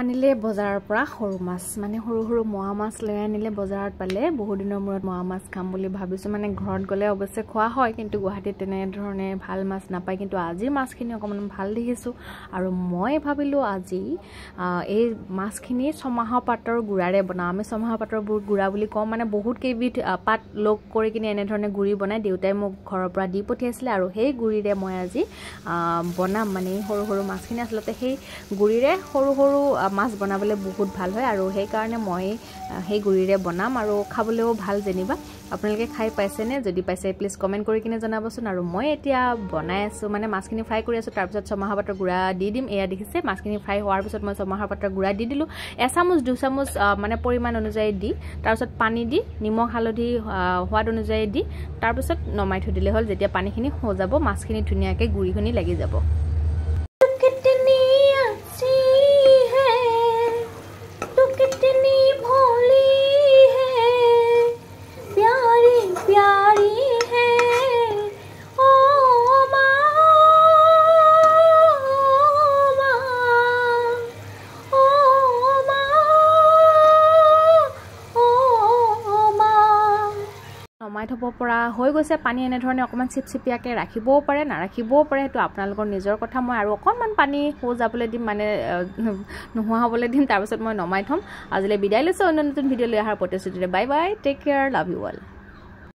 আনিলে বজাৰৰ পৰা সৰু মাছ মানে সৰু সৰু মোৱা মাছ লৈ আনিলে বজাৰত পালে বহুদিনৰ মূৰত মোৱা মাছ খাম বুলি ভাবিছোঁ মানে ঘৰত গ'লে অৱশ্যে খোৱা হয় কিন্তু গুৱাহাটীত তেনেধৰণে ভাল মাছ নাপায় কিন্তু আজিৰ মাছখিনি অকণমান ভাল দেখিছোঁ আৰু মই ভাবিলোঁ আজি এই মাছখিনি ছমাহৰ পাতৰ গুড়াৰে বনাওঁ আমি ছমাহৰ পাতৰবোৰ গুড়া বুলি কওঁ মানে বহুত কেইবিধ পাত লগ কৰি কিনে এনেধৰণে গুড়ি বনাই দেউতাই মোক ঘৰৰ পৰা দি পঠিয়াইছিলে আৰু সেই গুড়িৰে মই আজি বনাম মানে সৰু সৰু মাছখিনি আচলতে সেই গুড়িৰে সৰু সৰু মাছ বনাবলৈ বহুত ভাল হয় আৰু সেইকাৰণে মই সেই গুড়িৰে বনাম আৰু খাবলৈও ভাল যেনিবা আপোনালোকে খাই পাইছেনে যদি পাইছে প্লিজ কমেণ্ট কৰি কিনে জনাবচোন আৰু মই এতিয়া বনাই আছোঁ মানে মাছখিনি ফ্ৰাই কৰি আছোঁ তাৰপিছত ছমাহৰ পাতৰ গুড়া দি দিম এয়া দেখিছে মাছখিনি ফ্ৰাই হোৱাৰ পিছত মই ছমাহৰ পাতৰ গুড়া দি দিলোঁ এচামুচ দুচামুচ মানে পৰিমাণ অনুযায়ী দি তাৰপিছত পানী দি নিমখ হালধি সোৱাদ অনুযায়ী দি তাৰপিছত নমাই থৈ দিলে হ'ল যেতিয়া পানীখিনি হৈ যাব মাছখিনি ধুনীয়াকৈ গুড়িখিনি লাগি যাব নমাই থ'ব পৰা হৈ গৈছে পানী এনেধৰণে অকণমান চিপচিপিয়াকৈ ৰাখিবও পাৰে নাৰাখিবও পাৰে সেইটো আপোনালোকৰ নিজৰ কথা মই আৰু অকণমান পানী হৈ যাবলৈ দিম মানে নোহোৱা হ'বলৈ দিম তাৰপিছত মই নমাই থ'ম আজিলৈ বিদায় লৈছোঁ অন্য নতুন ভিডিঅ' লৈ অহাৰ প্ৰতিশ্ৰুতিৰে bye bye take care love you well